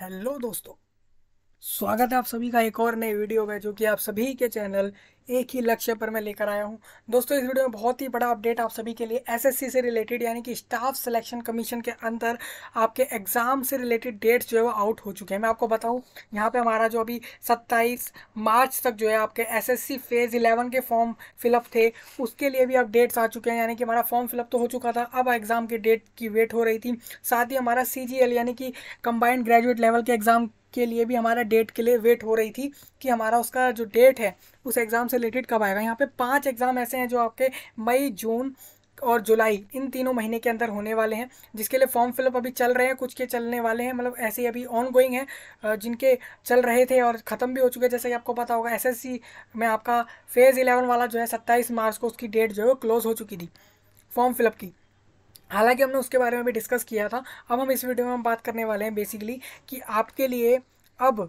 hello दोस्तों स्वागत है आप सभी का एक और नई वीडियो में जो कि आप सभी के चैनल एक ही लक्ष्य पर मैं लेकर आया हूं दोस्तों इस वीडियो में बहुत ही बड़ा अपडेट आप सभी के लिए एसएससी से रिलेटेड यानी कि स्टाफ सिलेक्शन कमीशन के अंदर आपके एग्ज़ाम से रिलेटेड डेट्स जो है वो आउट हो चुके हैं मैं आपको बताऊं यहां पे हमारा जो अभी 27 मार्च तक जो है आपके एस फेज़ इलेवन के फॉर्म फिलअप थे उसके लिए भी अब डेट्स आ चुके हैं यानी कि हमारा फॉर्म फिलअप तो हो चुका था अब एग्ज़ाम के डेट की वेट हो रही थी साथ ही हमारा सी यानी कि कंबाइंड ग्रेजुएट लेवल के एग्ज़ाम के लिए भी हमारा डेट के लिए वेट हो रही थी कि हमारा उसका जो डेट है उस एग्ज़ाम से रिलेटेड कब आएगा यहाँ पे पांच एग्ज़ाम ऐसे हैं जो आपके मई जून और जुलाई इन तीनों महीने के अंदर होने वाले हैं जिसके लिए फॉर्म फिलअप अभी चल रहे हैं कुछ के चलने वाले हैं मतलब ऐसे ही अभी ऑन गोइंग हैं जिनके चल रहे थे और ख़त्म भी हो चुके हैं जैसे कि आपको पता होगा एसएससी में आपका फेज़ इलेवन वाला जो है सत्ताईस मार्च को उसकी डेट जो है वो क्लोज़ हो चुकी थी फॉर्म फिलअप की हालांकि हमने उसके बारे में भी डिस्कस किया था अब हम इस वीडियो में हम बात करने वाले हैं बेसिकली कि आपके लिए अब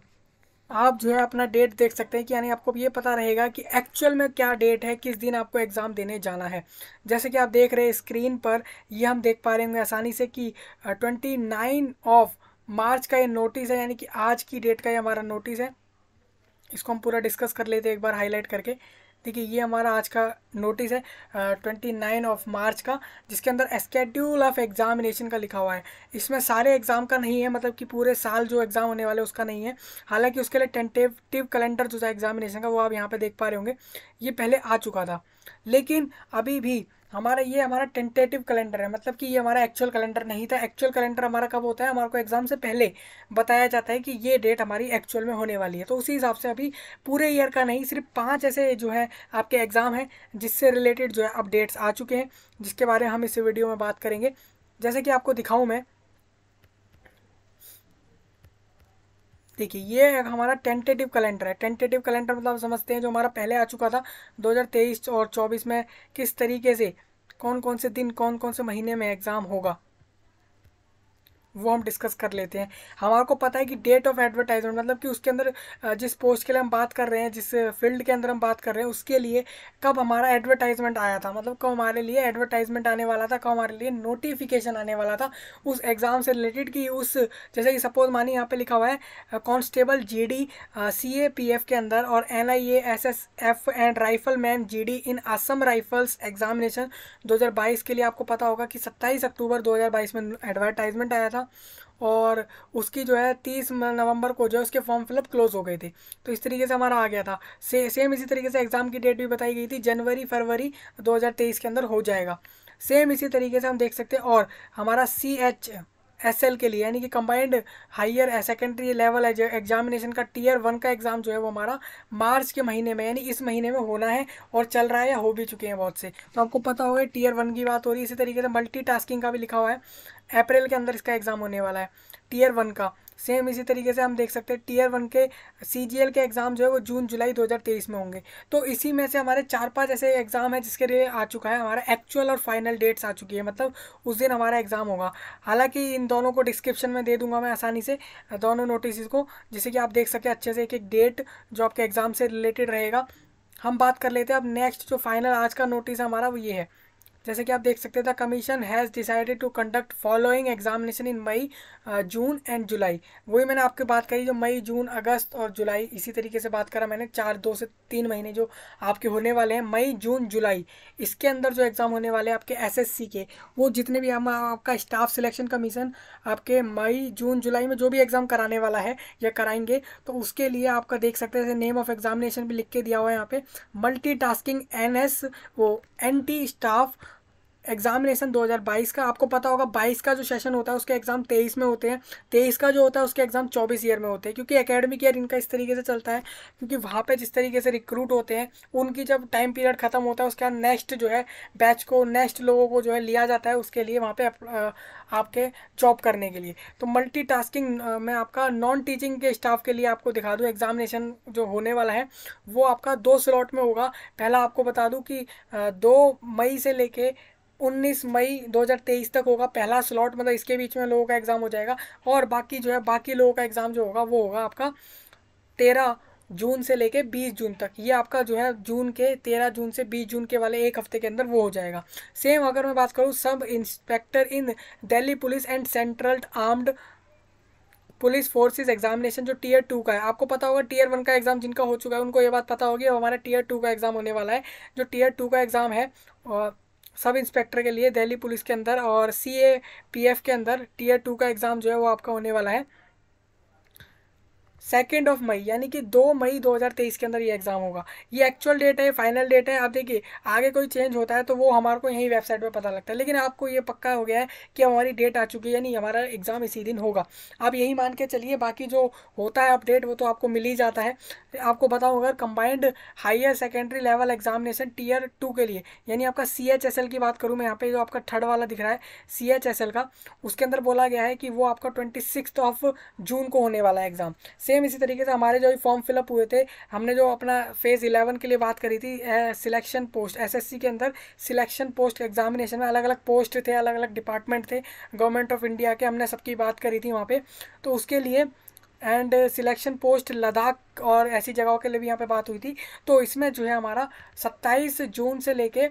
आप जो है अपना डेट देख सकते हैं कि यानी आपको ये पता रहेगा कि एक्चुअल में क्या डेट है किस दिन आपको एग्ज़ाम देने जाना है जैसे कि आप देख रहे हैं स्क्रीन पर ये हम देख पा रहे होंगे आसानी से कि ट्वेंटी नाइन ऑफ मार्च का ये नोटिस है यानी कि आज की डेट का ये हमारा नोटिस है इसको हम पूरा डिस्कस कर लेते हैं एक बार हाईलाइट करके देखिए ये हमारा आज का नोटिस है ट्वेंटी नाइन ऑफ मार्च का जिसके अंदर स्केड्यूल ऑफ एग्जामिनेशन का लिखा हुआ है इसमें सारे एग्ज़ाम का नहीं है मतलब कि पूरे साल जो एग्ज़ाम होने वाले उसका नहीं है हालांकि उसके लिए टेंटेटिव कैलेंडर जो था एग्जामिनेशन का वो आप यहाँ पर देख पा रहे होंगे ये पहले आ चुका था लेकिन अभी भी हमारा ये हमारा टेंटेटिव कैलेंडर है मतलब कि ये हमारा एक्चुअल कैलेंडर नहीं था एक्चुअल कैलेंडर हमारा कब होता है हमारे को एग्जाम से पहले बताया जाता है कि ये डेट हमारी एक्चुअल में होने वाली है तो उसी हिसाब से अभी पूरे ईयर का नहीं सिर्फ पाँच ऐसे जो है आपके एग्ज़ाम हैं जिससे रिलेटेड जो है अपडेट्स आ चुके हैं जिसके बारे में हम इस वीडियो में बात करेंगे जैसे कि आपको दिखाऊँ मैं देखिए ये हमारा टेंटेटिव कैलेंडर है टेंटेटिव कैलेंडर मतलब समझते हैं जो हमारा पहले आ चुका था 2023 और 24 में किस तरीके से कौन कौन से दिन कौन कौन से महीने में एग्ज़ाम होगा वो हम डिस्कस कर लेते हैं हमारे को पता है कि डेट ऑफ एडवर्टाइजमेंट मतलब कि उसके अंदर जिस पोस्ट के लिए हम बात कर रहे हैं जिस फील्ड के अंदर हम बात कर रहे हैं उसके लिए कब हमारा एडवर्टाइजमेंट आया था मतलब कब हमारे लिए एडवर्टाइजमेंट आने वाला था कब हमारे लिए नोटिफिकेशन आने वाला था उस एग्ज़ाम से रिलेटेड कि उस जैसे कि सपोज मानी यहाँ पर लिखा हुआ है constable G D C A P F के अंदर और N I A S S F and rifle man G D in Assam rifles examination दो हज़ार बाईस के लिए आपको पता होगा कि सत्ताईस अक्टूबर दो हज़ार बाईस में एडवर्टाइजमेंट आया था था और उसकी जो है तीस नवंबर को जो है उसके फॉर्म फिलअप क्लोज हो गए थे तो इस तरीके से हमारा आ गया था से सेम इसी तरीके से एग्ज़ाम की डेट भी बताई गई थी जनवरी फरवरी 2023 के अंदर हो जाएगा सेम इसी तरीके से हम देख सकते हैं और हमारा सी एच एस एल के लिए यानी कि combined higher secondary level examination का टीयर वन का एग्ज़ाम जो है वो हमारा मार्च के महीने में यानी इस महीने में होना है और चल रहा है या हो भी चुके हैं बहुत से तो आपको पता होगा टीयर वन की बात हो रही है इसी तरीके से मल्टी का भी लिखा हुआ है अप्रैल के अंदर इसका एग्ज़ाम होने वाला है टीयर वन का सेम इसी तरीके से हम देख सकते हैं टीयर वन के सी के एग्ज़ाम जो है वो जून जुलाई 2023 में होंगे तो इसी में से हमारे चार पांच ऐसे एग्ज़ाम है जिसके लिए आ चुका है हमारा एक्चुअल और फाइनल डेट्स आ चुकी है मतलब उस दिन हमारा एग्ज़ाम होगा हालांकि इन दोनों को डिस्क्रिप्शन में दे दूंगा मैं आसानी से दोनों नोटिस को जिससे कि आप देख सकें अच्छे से एक एक डेट जो आपके एग्ज़ाम से रिलेटेड रहेगा हम बात कर लेते हैं अब नेक्स्ट जो फाइनल आज का नोटिस हमारा वो ये है जैसे कि आप देख सकते थे commission has decided to conduct following examination in May June and July वही मैंने आपकी बात करी जो मई जून अगस्त और जुलाई इसी तरीके से बात करा मैंने चार दो से तीन महीने जो आपके होने वाले हैं मई जून जुलाई इसके अंदर जो एग्ज़ाम होने वाले हैं आपके एसएससी के वो जितने भी हम uh, आपका स्टाफ सिलेक्शन कमीशन आपके मई जून जुलाई में जो भी एग्ज़ाम कराने वाला है या कराएंगे तो उसके लिए आपका देख सकते हैं नेम ऑफ एग्जामिनेशन भी लिख के दिया हुआ है यहाँ पर मल्टी टास्किंग एन वो एन स्टाफ एग्जामिनेशन 2022 का आपको पता होगा 22 का जो सेशन होता है उसके एग्जाम 23 में होते हैं 23 का जो होता है उसके एग्जाम 24 ईयर में होते हैं क्योंकि एकेडमिक ईयर इनका इस तरीके से चलता है क्योंकि वहाँ पे जिस तरीके से रिक्रूट होते हैं उनकी जब टाइम पीरियड खत्म होता है उसके बाद नेक्स्ट जो है बैच को नेक्स्ट लोगों को जो है लिया जाता है उसके लिए वहाँ पर आपके जॉब करने के लिए तो मल्टी मैं आपका नॉन टीचिंग के स्टाफ के लिए आपको दिखा दूँ एग्जामिनेशन जो होने वाला है वो आपका दो स्लॉट में होगा पहला आपको बता दूँ कि दो मई से लेके 19 मई 2023 तक होगा पहला स्लॉट मतलब इसके बीच में लोगों का एग्ज़ाम हो जाएगा और बाकी जो है बाकी लोगों का एग्ज़ाम जो होगा वो होगा आपका तेरह जून से लेके 20 जून तक ये आपका जो है जून के 13 जून से 20 जून के वाले एक हफ्ते के अंदर वो हो जाएगा सेम अगर मैं बात करूँ sub inspector in Delhi police and central armed police forces examination जो टीयर टू का है आपको पता होगा टीयर वन का एग्जाम जिनका हो चुका है उनको ये बात पता होगी हमारा टीयर टू का एग्जाम होने वाला है जो टीयर टू का एग्जाम है और सब इंस्पेक्टर के लिए दिल्ली पुलिस के अंदर और सी ए पी एफ के अंदर टीयर टू का एग्ज़ाम जो है वो आपका होने वाला है सेकेंड ऑफ मई यानी कि दो मई 2023 के अंदर ये एग्ज़ाम होगा ये एक्चुअल डेट है फाइनल डेट है आप देखिए आगे कोई चेंज होता है तो वो हमारे को यहीं वेबसाइट पे पता लगता है लेकिन आपको ये पक्का हो गया है कि हमारी डेट आ चुकी है यानी हमारा एग्ज़ाम इसी दिन होगा आप यही मान के चलिए बाकी जो होता है अपडेट वो तो आपको मिल ही जाता है आपको बताऊँ अगर combined higher secondary level examination tier two के लिए यानी आपका सी की बात करूँ मैं यहाँ पर जो आपका थर्ड वाला दिख रहा है सी का उसके अंदर बोला गया है कि वो आपका ट्वेंटी ऑफ जून को होने वाला है एग्ज़ाम सेम इसी तरीके से हमारे जो भी फॉर्म फिलअप हुए थे हमने जो अपना फेज़ इलेवन के लिए बात करी थी सिलेक्शन पोस्ट एसएससी के अंदर सिलेक्शन पोस्ट एग्जामिनेशन में अलग अलग पोस्ट थे अलग अलग डिपार्टमेंट थे गवर्नमेंट ऑफ इंडिया के हमने सबकी बात करी थी वहाँ पर तो उसके लिए एंड सिलेक्शन पोस्ट लद्दाख और ऐसी जगहों के लिए भी यहाँ पे बात हुई थी तो इसमें जो है हमारा 27 जून से लेके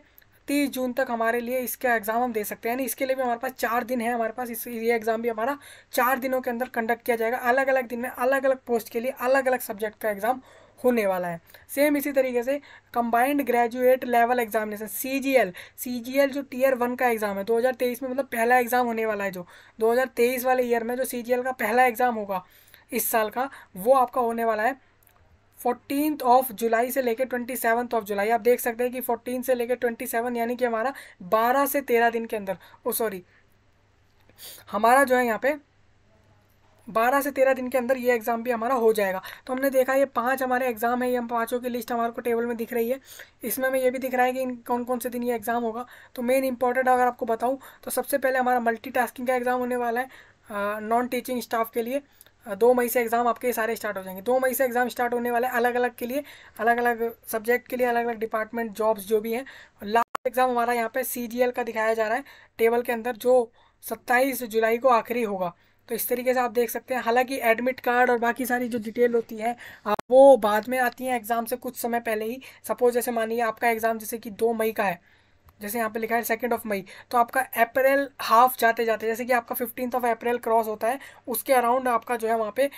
तीस जून तक हमारे लिए इसका एग्ज़ाम हम दे सकते हैं यानी इसके लिए भी हमारे पास चार दिन है हमारे पास इस ये एग्ज़ाम भी हमारा चार दिनों के अंदर कंडक्ट किया जाएगा अलग अलग दिन में अलग अलग पोस्ट के लिए अलग अलग सब्जेक्ट का एग्ज़ाम होने वाला है सेम इसी तरीके से combined graduate level examination C G L C G L जो टीयर वन का एग्ज़ाम है 2023 में मतलब पहला एग्ज़ाम होने वाला है जो 2023 वाले ईयर में जो सी जी एल का पहला एग्ज़ाम होगा इस साल का वो आपका होने वाला है फोर्टीन ऑफ जुलाई से लेकर ट्वेंटी सेवन्थ ऑफ जुलाई आप देख सकते हैं कि फोर्टीन से लेकर ट्वेंटी सेवन यानी कि हमारा बारह से तेरह दिन के अंदर ओ सॉरी हमारा जो है यहाँ पे बारह से तेरह दिन के अंदर ये एग्ज़ाम भी हमारा हो जाएगा तो हमने देखा ये पांच हमारे एग्ज़ाम है ये हम पांचों की लिस्ट हमारे को टेबल में दिख रही है इसमें हमें ये भी दिख रहा है कि इन कौन कौन से दिन ये एग्ज़ाम होगा तो मेन इंपॉर्टेंट अगर आपको बताऊँ तो सबसे पहले हमारा मल्टी का एग्ज़ाम होने वाला है नॉन टीचिंग स्टाफ के लिए दो मई से एग्ज़ाम आपके सारे स्टार्ट हो जाएंगे दो मई से एग्ज़ाम स्टार्ट होने वाले अलग अलग के लिए अलग अलग सब्जेक्ट के लिए अलग अलग डिपार्टमेंट जॉब्स जो भी हैं लास्ट एग्ज़ाम हमारा यहाँ पे सी का दिखाया जा रहा है टेबल के अंदर जो सत्ताईस जुलाई को आखिरी होगा तो इस तरीके से आप देख सकते हैं हालांकि एडमिट कार्ड और बाकी सारी जो डिटेल होती है वो बाद में आती हैं एग्ज़ाम से कुछ समय पहले ही सपोज जैसे मानिए आपका एग्ज़ाम जैसे कि दो मई का है जैसे यहाँ पे लिखा है सेकेंड ऑफ मई तो आपका अप्रैल हाफ जाते जाते जैसे कि आपका फिफ्टीन ऑफ अप्रैल क्रॉस होता है उसके अराउंड आपका जो है वहाँ पे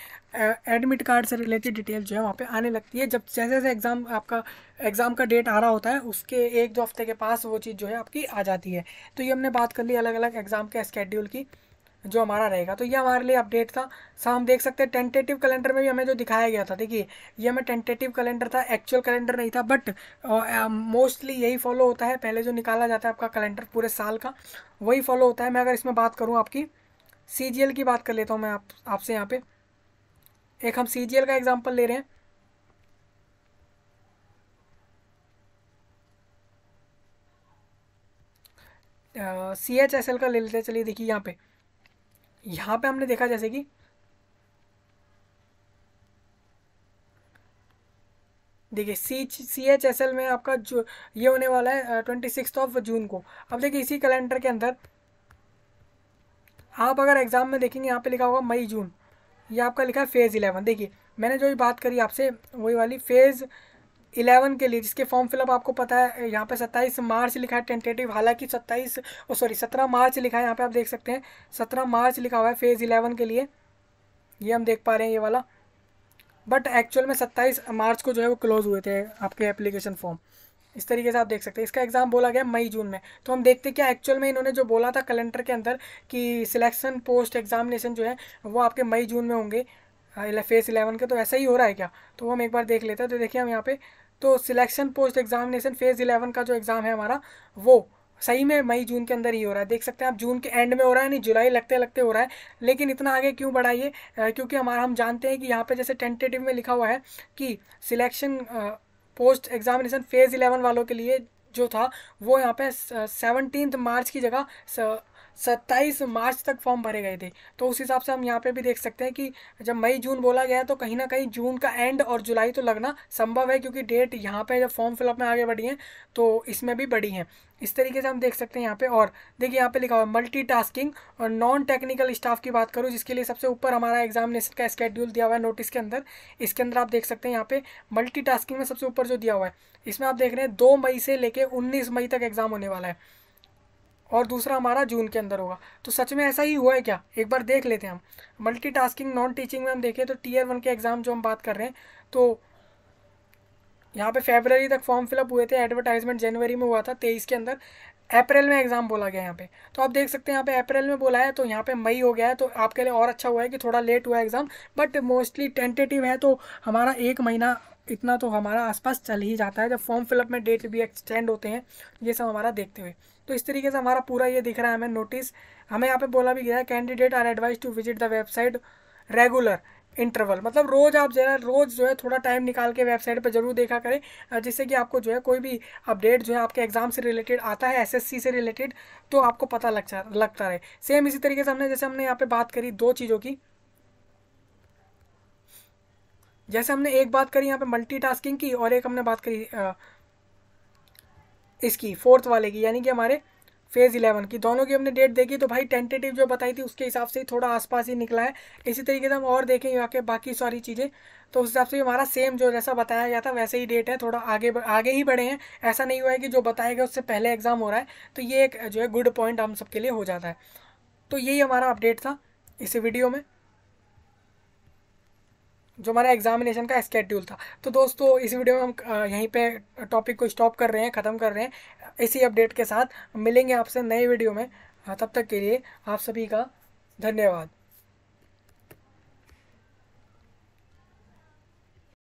एडमिट कार्ड से रिलेटेड डिटेल जो है वहाँ पे आने लगती है जब जैसे जैसे एग्ज़ाम आपका एग्ज़ाम का डेट आ रहा होता है उसके एक दो हफ्ते के पास वो चीज़ जो है आपकी आ जाती है तो ये हमने बात कर ली अलग अलग एग्ज़ाम के स्केड्यूल की जो हमारा रहेगा तो ये हमारे लिए अपडेट था सा हम देख सकते हैं टेंटेटिव कैलेंडर में भी हमें जो दिखाया गया था देखिए ये हमें टेंटेटिव कैलेंडर था एक्चुअल कैलेंडर नहीं था बट मोस्टली यही फॉलो होता है पहले जो निकाला जाता है आपका कैलेंडर पूरे साल का वही फॉलो होता है मैं अगर इसमें बात करूँ आपकी सी की बात कर लेता हूँ मैं आप आपसे यहाँ पे एक हम सी का एग्जाम्पल ले रहे हैं सी एच एस एल का ले लेते हैं चलिए देखिए यहाँ पे यहाँ पे हमने देखा जैसे कि देखिए C C H S L में आपका जो ये होने वाला है ट्वेंटी सिक्स ऑफ जून को अब देखिए इसी कैलेंडर के अंदर आप अगर एग्ज़ाम में देखेंगे यहाँ पे लिखा होगा मई जून ये आपका लिखा है फेज़ इलेवन देखिए मैंने जो भी बात करी आपसे वही वाली फेज़ इलेवन के लिए जिसके फॉर्म फिलअप आपको पता है यहाँ पे सत्ताईस मार्च लिखा है टेंटेटिव हालांकि सत्ताईस ओ सॉरी सत्रह मार्च लिखा है यहाँ पे आप देख सकते हैं सत्रह मार्च लिखा हुआ है फेज़ इलेवन के लिए ये हम देख पा रहे हैं ये वाला बट एक्चुअल में सत्ताईस मार्च को जो है वो क्लोज हुए थे आपके एप्लीकेशन फॉर्म इस तरीके से आप देख सकते हैं इसका एग्ज़ाम बोला गया मई जून में तो हम देखते हैं क्या एक्चुअल में इन्होंने जो बोला था कैलेंडर के अंदर कि सिलेक्शन पोस्ट एग्जामिनेशन जो है वो आपके मई जून में होंगे फेस इलेवन के तो ऐसा ही हो रहा है क्या तो हम एक बार देख लेते हैं तो देखिए हम यहाँ पे तो selection post examination phase eleven का जो एग्ज़ाम है हमारा वो सही में मई जून के अंदर ही हो रहा है देख सकते हैं आप जून के एंड में हो रहा है नहीं जुलाई लगते लगते हो रहा है लेकिन इतना आगे क्यों बढ़ाइए क्योंकि हमारा हम जानते हैं कि यहाँ पे जैसे टेंटेटिव में लिखा हुआ है कि selection post examination phase eleven वालों के लिए जो था वो यहाँ पे सेवनटीन मार्च की जगह सत्ताईस मार्च तक फॉर्म भरे गए थे तो उस हिसाब से हम यहाँ पे भी देख सकते हैं कि जब मई जून बोला गया तो कहीं ना कहीं जून का एंड और जुलाई तो लगना संभव है क्योंकि डेट यहाँ पे जब फॉर्म फिलअप में आगे बढ़ी है तो इसमें भी बढ़ी है इस तरीके से हम देख सकते हैं यहाँ पे और देखिए यहाँ पे लिखा हुआ है मल्टीटास्किंग और नॉन टेक्निकल स्टाफ की बात करूँ जिसके लिए सबसे ऊपर हमारा एग्जामिनेशन का स्केड्यूल दिया हुआ है नोटिस के अंदर इसके अंदर आप देख सकते हैं यहाँ पे मल्टीटास्किंग में सबसे ऊपर जो दिया हुआ है इसमें आप देख रहे हैं दो मई से लेकर उन्नीस मई तक एग्जाम होने वाला है और दूसरा हमारा जून के अंदर होगा तो सच में ऐसा ही हुआ है क्या एक बार देख लेते हैं हम मल्टीटास्किंग नॉन टीचिंग में हम देखें तो टीयर वन के एग्ज़ाम जो हम बात कर रहे हैं तो यहाँ पे फेबररी तक फॉर्म फिलअप हुए थे एडवर्टाइजमेंट जनवरी में हुआ था तेईस के अंदर अप्रैल में एग्ज़ाम बोला गया यहाँ पे तो आप देख सकते हैं यहाँ पे अप्रैल में बोला है तो यहाँ पे मई हो गया है तो आपके लिए और अच्छा हुआ है कि थोड़ा लेट हुआ एग्ज़ाम बट मोस्टली टेंटेटिव है तो हमारा एक महीना इतना तो हमारा आसपास चल ही जाता है जब फॉर्म फिलअप में डेट भी एक्सटेंड होते हैं ये सब हमारा देखते हुए तो इस तरीके से हमारा पूरा ये दिख रहा है हमें नोटिस हमें यहाँ पे बोला भी गया है candidate are advise to visit the website regular interval मतलब रोज़ आप जो है रोज़ जो है थोड़ा टाइम निकाल के वेबसाइट पर जरूर देखा करें जिससे कि आपको जो है कोई भी अपडेट जो है आपके एग्ज़ाम से रिलेटेड आता है एसएससी से रिलेटेड तो आपको पता लग लगता रहे सेम इसी तरीके से हमने जैसे हमने यहाँ पे बात करी दो चीज़ों की जैसे हमने एक बात करी यहाँ पे मल्टी की और एक हमने बात करी आ, इसकी फोर्थ वाले की यानी कि हमारे फेज़ इलेवन की दोनों की हमने डेट देखी तो भाई टेंटेटिव जो बताई थी उसके हिसाब से ही थोड़ा आसपास ही निकला है इसी तरीके से हम और देखें यहाँ के बाकी सारी चीज़ें तो उस हिसाब से हमारा सेम जो जैसा बताया गया था वैसे ही डेट है थोड़ा आगे आगे ही बढ़े हैं ऐसा नहीं हुआ है कि जो बताया गया उससे पहले एग्ज़ाम हो रहा है तो ये एक जो है गुड पॉइंट हम सबके लिए हो जाता है तो यही हमारा अपडेट था इस वीडियो में जो हमारा एग्जामिनेशन का स्केड्यूल था तो दोस्तों इस वीडियो में हम यहीं पे टॉपिक को स्टॉप कर रहे हैं ख़त्म कर रहे हैं इसी अपडेट के साथ मिलेंगे आपसे नए वीडियो में तब तक के लिए आप सभी का धन्यवाद